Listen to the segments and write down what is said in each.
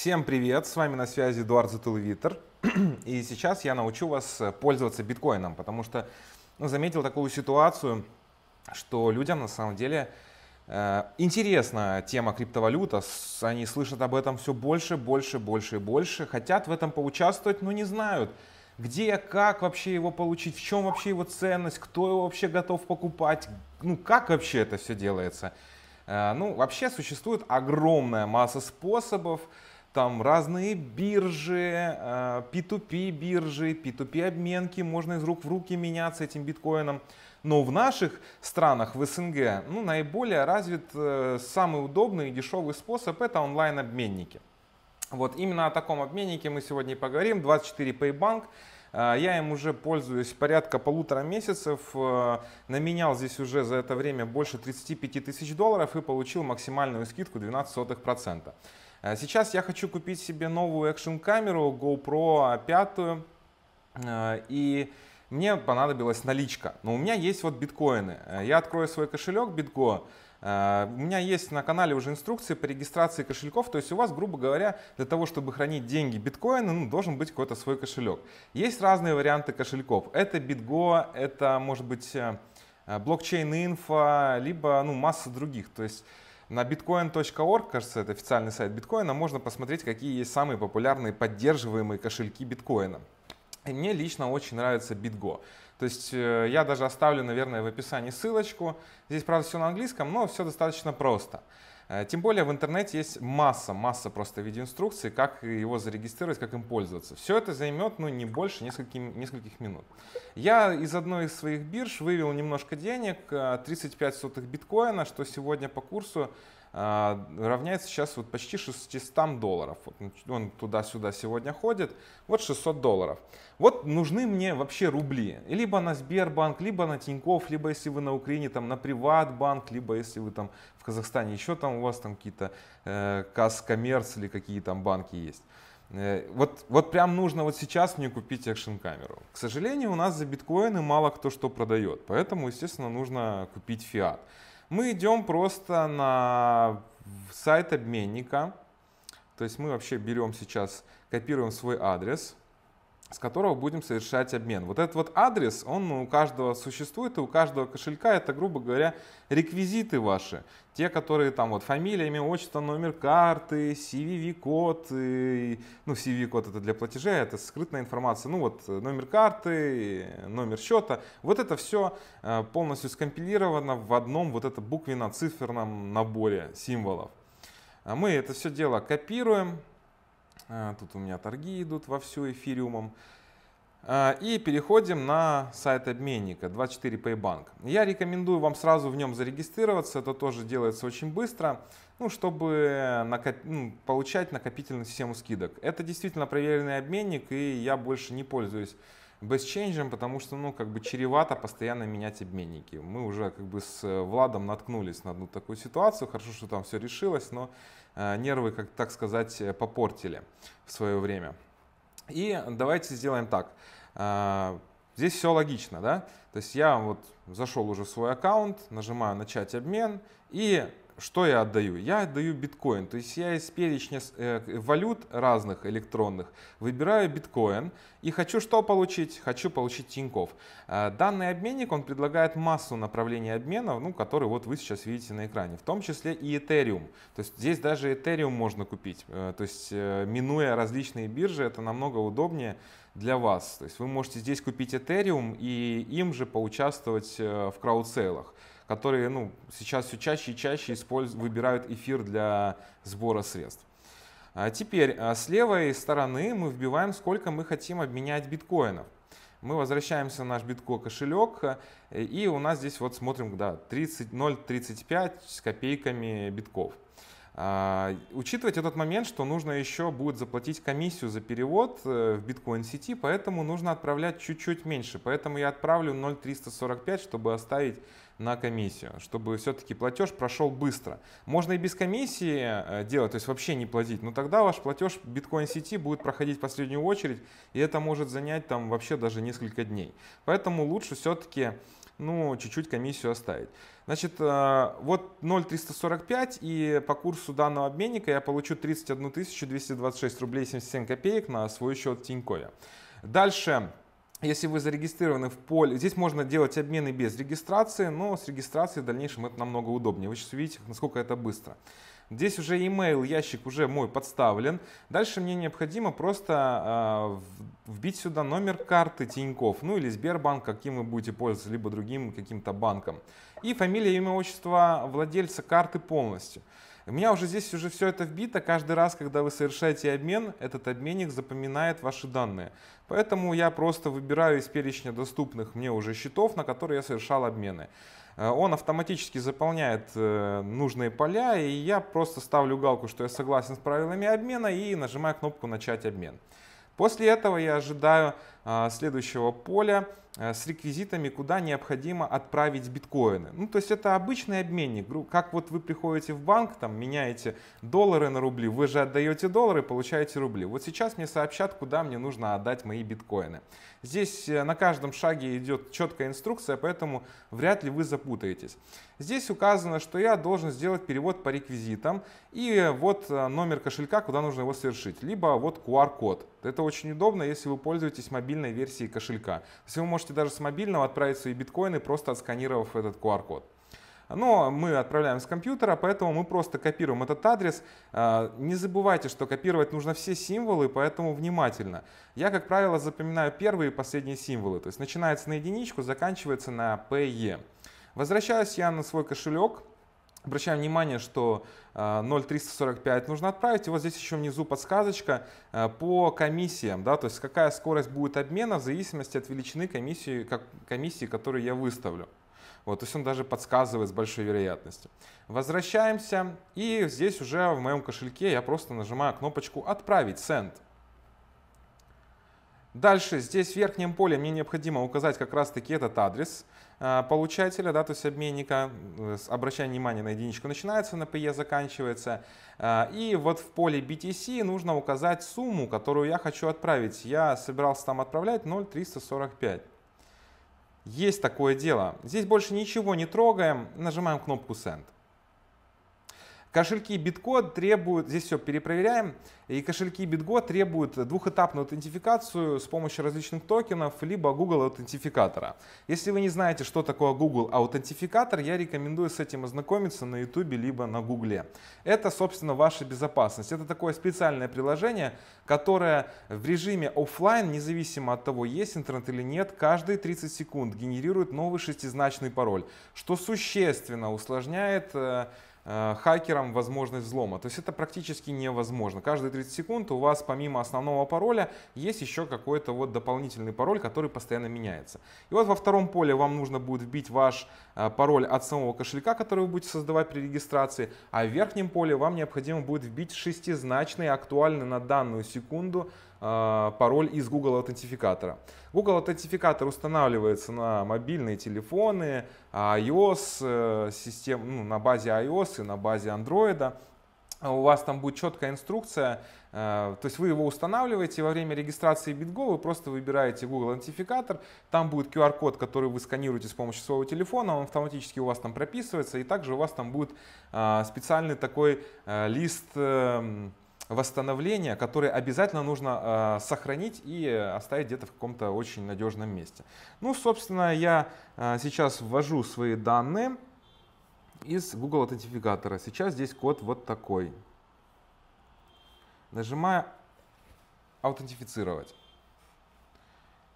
Всем привет, с вами на связи Эдуард Затылвитер. И сейчас я научу вас э, пользоваться биткоином, потому что ну, заметил такую ситуацию, что людям на самом деле э, интересна тема криптовалюта, они слышат об этом все больше, больше, больше и больше, хотят в этом поучаствовать, но не знают, где, как вообще его получить, в чем вообще его ценность, кто его вообще готов покупать, ну как вообще это все делается. Э, ну, вообще существует огромная масса способов, там разные биржи, P2P э, биржи, P2P обменки, можно из рук в руки меняться этим биткоином. Но в наших странах, в СНГ, ну, наиболее развит э, самый удобный и дешевый способ – это онлайн-обменники. Вот именно о таком обменнике мы сегодня и поговорим. 24 Paybank. Э, я им уже пользуюсь порядка полутора месяцев. Наменял здесь уже за это время больше 35 тысяч долларов и получил максимальную скидку 12%. Э, сейчас я хочу купить себе новую экшн-камеру GoPro 5. Э, и мне понадобилась наличка. Но у меня есть вот биткоины. Э, я открою свой кошелек BitGo. У меня есть на канале уже инструкции по регистрации кошельков, то есть у вас, грубо говоря, для того, чтобы хранить деньги биткоины, ну, должен быть какой-то свой кошелек. Есть разные варианты кошельков. Это BitGo, это может быть блокчейн инфо, либо ну, масса других. То есть на bitcoin.org, кажется, это официальный сайт биткоина, можно посмотреть, какие есть самые популярные поддерживаемые кошельки биткоина. И мне лично очень нравится BitGo. То есть э, я даже оставлю, наверное, в описании ссылочку. Здесь, правда, все на английском, но все достаточно просто. Э, тем более в интернете есть масса, масса просто видеоинструкций, как его зарегистрировать, как им пользоваться. Все это займет ну, не больше нескольких, нескольких минут. Я из одной из своих бирж вывел немножко денег, 35 э, сотых биткоина, что сегодня по курсу а, равняется сейчас вот почти 600 долларов. Вот он туда-сюда сегодня ходит. Вот 600 долларов. Вот нужны мне вообще рубли. либо на Сбербанк, либо на Тинькофф, либо если вы на Украине, там на Приватбанк, либо если вы там в Казахстане, еще там у вас там какие-то э, Касс или какие там банки есть. Э, вот, вот прям нужно вот сейчас мне купить экшн-камеру. К сожалению, у нас за биткоины мало кто что продает, поэтому, естественно, нужно купить фиат. Мы идем просто на сайт обменника, то есть мы вообще берем сейчас, копируем свой адрес, с которого будем совершать обмен. Вот этот вот адрес, он у каждого существует, и у каждого кошелька это, грубо говоря, реквизиты ваши. Те, которые там вот фамилия, имя, отчество, номер карты, CVV-код, ну CVV-код это для платежей, это скрытная информация, ну вот э, номер карты, э, номер счета. Вот это все э, полностью скомпилировано в одном вот это буквенно-циферном наборе символов. А мы это все дело копируем, а, тут у меня торги идут во вовсю эфириумом. А, и переходим на сайт обменника 24 Paybank. Я рекомендую вам сразу в нем зарегистрироваться, это тоже делается очень быстро, ну, чтобы накоп... ну, получать накопительную систему скидок. Это действительно проверенный обменник, и я больше не пользуюсь бестчейнджем, потому что, ну, как бы чревато постоянно менять обменники. Мы уже как бы с э, Владом наткнулись на одну такую ситуацию. Хорошо, что там все решилось, но э, нервы, как так сказать, э, попортили в свое время. И давайте сделаем так. Здесь все логично, да? То есть я вот зашел уже в свой аккаунт, нажимаю начать обмен и что я отдаю? Я отдаю биткоин. То есть я из перечня э, валют разных электронных выбираю биткоин и хочу что получить? Хочу получить Тиньков. Э, данный обменник, он предлагает массу направлений обмена, ну, которые вот вы сейчас видите на экране, в том числе и Ethereum. То есть здесь даже Ethereum можно купить. Э, то есть минуя различные биржи, это намного удобнее для вас. То есть вы можете здесь купить Ethereum и им же поучаствовать в краудсейлах которые ну, сейчас все чаще и чаще использ... выбирают эфир для сбора средств. А теперь а с левой стороны мы вбиваем, сколько мы хотим обменять биткоинов. Мы возвращаемся в наш биткоин кошелек и у нас здесь вот смотрим, да, 30, 0,35 с копейками битков. А, учитывать этот момент, что нужно еще будет заплатить комиссию за перевод э, в биткоин-сети, поэтому нужно отправлять чуть-чуть меньше. Поэтому я отправлю 0,345, чтобы оставить на комиссию, чтобы все-таки платеж прошел быстро. Можно и без комиссии э, делать, то есть вообще не платить, но тогда ваш платеж биткоин-сети будет проходить в последнюю очередь, и это может занять там вообще даже несколько дней. Поэтому лучше все-таки ну, чуть-чуть комиссию оставить. Значит, э, вот 0,345 и по курсу данного обменника я получу 31 226 рублей 77 копеек на свой счет Тинькове. Дальше если вы зарегистрированы в поле, здесь можно делать обмены без регистрации, но с регистрацией в дальнейшем это намного удобнее. Вы сейчас увидите, насколько это быстро. Здесь уже email ящик уже мой подставлен. Дальше мне необходимо просто э, вбить сюда номер карты Тиньков, ну или Сбербанк, каким вы будете пользоваться, либо другим каким-то банком. И фамилия, имя, отчество владельца карты полностью. У меня уже здесь уже все это вбито. Каждый раз, когда вы совершаете обмен, этот обменник запоминает ваши данные. Поэтому я просто выбираю из перечня доступных мне уже счетов, на которые я совершал обмены. Э, он автоматически заполняет э, нужные поля, и я просто ставлю галку, что я согласен с правилами обмена, и нажимаю кнопку «Начать обмен». После этого я ожидаю а, следующего поля, Э, с реквизитами, куда необходимо отправить биткоины. Ну, то есть это обычный обменник. Как вот вы приходите в банк, там меняете доллары на рубли, вы же отдаете доллары, получаете рубли. Вот сейчас мне сообщат, куда мне нужно отдать мои биткоины. Здесь э, на каждом шаге идет четкая инструкция, поэтому вряд ли вы запутаетесь. Здесь указано, что я должен сделать перевод по реквизитам и э, вот номер кошелька, куда нужно его совершить, либо вот QR-код. Это очень удобно, если вы пользуетесь мобильной версией кошелька. Если вы можете можете даже с мобильного отправить свои биткоины, просто отсканировав этот QR-код. Но мы отправляем с компьютера, поэтому мы просто копируем этот адрес. А, не забывайте, что копировать нужно все символы, поэтому внимательно. Я, как правило, запоминаю первые и последние символы. То есть начинается на единичку, заканчивается на PE. Возвращаюсь я на свой кошелек, Обращаем внимание, что 0,345 э, нужно отправить. И вот здесь еще внизу подсказочка э, по комиссиям. Да, то есть какая скорость будет обмена в зависимости от величины комиссии, как, комиссии которую я выставлю. Вот, то есть он даже подсказывает с большой вероятностью. Возвращаемся. И здесь уже в моем кошельке я просто нажимаю кнопочку «Отправить send. Дальше здесь в верхнем поле мне необходимо указать как раз-таки этот адрес э, получателя, да, то есть обменника. Э, Обращая внимание на единичку начинается, на PE заканчивается. Э, и вот в поле BTC нужно указать сумму, которую я хочу отправить. Я собирался там отправлять 0,345. Есть такое дело. Здесь больше ничего не трогаем, нажимаем кнопку Send. Кошельки Битко требуют, здесь все перепроверяем, и кошельки Битго требуют двухэтапную аутентификацию с помощью различных токенов, либо Google аутентификатора. Если вы не знаете, что такое Google аутентификатор, я рекомендую с этим ознакомиться на YouTube, либо на Google. Это, собственно, ваша безопасность. Это такое специальное приложение, которое в режиме офлайн, независимо от того, есть интернет или нет, каждые 30 секунд генерирует новый шестизначный пароль, что существенно усложняет э, Э, хакерам возможность взлома. То есть это практически невозможно. Каждые 30 секунд у вас помимо основного пароля есть еще какой-то вот дополнительный пароль, который постоянно меняется. И вот во втором поле вам нужно будет вбить ваш э, пароль от самого кошелька, который вы будете создавать при регистрации, а в верхнем поле вам необходимо будет вбить шестизначный актуальный на данную секунду а, пароль из Google аутентификатора. Google аутентификатор устанавливается на мобильные телефоны, а, iOS, э, систем, ну, на базе iOS и на базе Android. А у вас там будет четкая инструкция, э, то есть вы его устанавливаете, во время регистрации BitGo вы просто выбираете Google Аутентификатор, там будет QR-код, который вы сканируете с помощью своего телефона, он автоматически у вас там прописывается, и также у вас там будет специальный такой э, лист эм, восстановления, которые обязательно нужно э, сохранить и оставить где-то в каком-то очень надежном месте. Ну, собственно, я э, сейчас ввожу свои данные из Google Аутентификатора. Сейчас здесь код вот такой. Нажимаю «Аутентифицировать».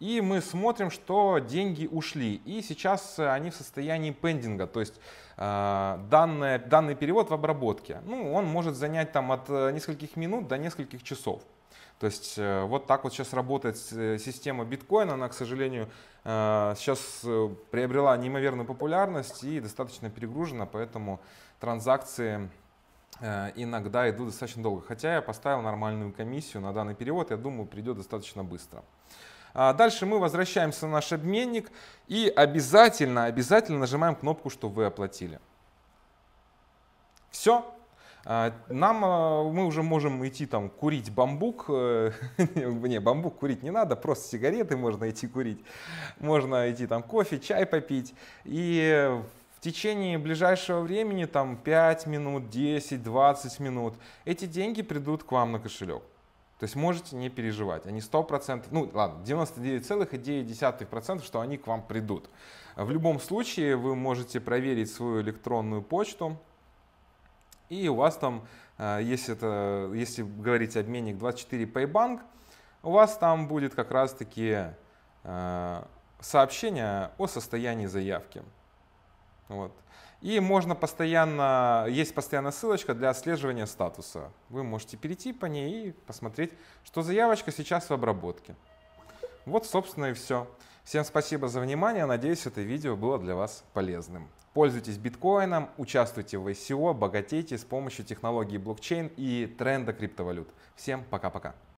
И мы смотрим, что деньги ушли. И сейчас э, они в состоянии пендинга, то есть э, данное, данный перевод в обработке. Ну, он может занять там от э, нескольких минут до нескольких часов. То есть э, вот так вот сейчас работает система биткоина. Она, к сожалению, сейчас приобрела неимоверную популярность и достаточно перегружена, поэтому транзакции иногда идут достаточно долго. Хотя я поставил нормальную комиссию на данный перевод, я думаю, придет достаточно быстро. А дальше мы возвращаемся на наш обменник и обязательно, обязательно нажимаем кнопку, что вы оплатили. Все, а, нам а, мы уже можем идти там курить бамбук. Э, не, бамбук курить не надо, просто сигареты можно идти курить. Можно идти там кофе, чай попить. И в течение ближайшего времени, там 5 минут, 10, 20 минут, эти деньги придут к вам на кошелек. То есть можете не переживать, они 100%, ну ладно, 99,9%, что они к вам придут. В любом случае вы можете проверить свою электронную почту, и у вас там, э, если, это, если говорить обменник 24 Paybank, у вас там будет как раз-таки э, сообщение о состоянии заявки. Вот. И можно постоянно, есть постоянная ссылочка для отслеживания статуса. Вы можете перейти по ней и посмотреть, что заявочка сейчас в обработке. Вот, собственно, и все. Всем спасибо за внимание. Надеюсь, это видео было для вас полезным. Пользуйтесь биткоином, участвуйте в ICO, богатейте с помощью технологии блокчейн и тренда криптовалют. Всем пока-пока.